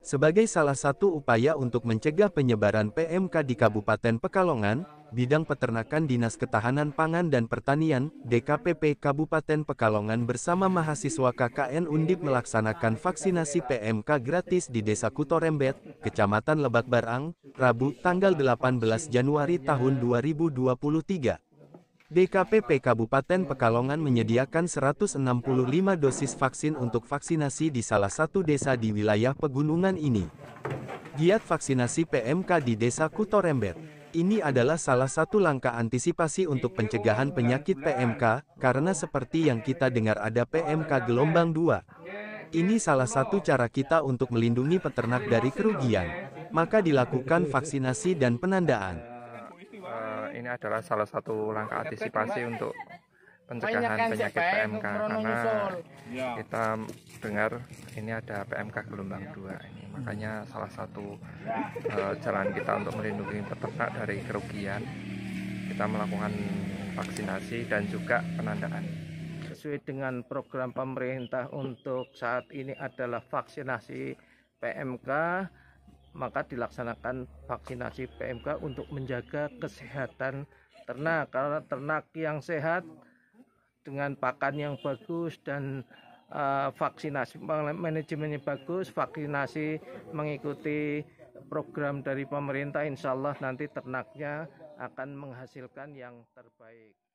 Sebagai salah satu upaya untuk mencegah penyebaran PMK di Kabupaten Pekalongan, Bidang Peternakan Dinas Ketahanan Pangan dan Pertanian, DKPP Kabupaten Pekalongan bersama mahasiswa KKN Undip melaksanakan vaksinasi PMK gratis di Desa Kutorembet, Kecamatan Lebak Barang, Rabu, tanggal 18 Januari tahun 2023. DKPP Kabupaten Pekalongan menyediakan 165 dosis vaksin untuk vaksinasi di salah satu desa di wilayah pegunungan ini. Giat vaksinasi PMK di Desa Kutorembet. Ini adalah salah satu langkah antisipasi untuk pencegahan penyakit PMK, karena seperti yang kita dengar ada PMK gelombang 2. Ini salah satu cara kita untuk melindungi peternak dari kerugian. Maka dilakukan vaksinasi dan penandaan uh, ini adalah salah satu langkah iya, antisipasi untuk pencegahan penyakit PMK karena iya. kita dengar ini ada PMK gelombang 2 ini makanya salah satu uh, jalan kita untuk melindungi peternak dari kerugian kita melakukan vaksinasi dan juga penandaan sesuai dengan program pemerintah untuk saat ini adalah vaksinasi PMK maka dilaksanakan vaksinasi PMK untuk menjaga kesehatan ternak karena ternak yang sehat dengan pakan yang bagus dan uh, vaksinasi manajemennya bagus vaksinasi mengikuti program dari pemerintah insya Allah nanti ternaknya akan menghasilkan yang terbaik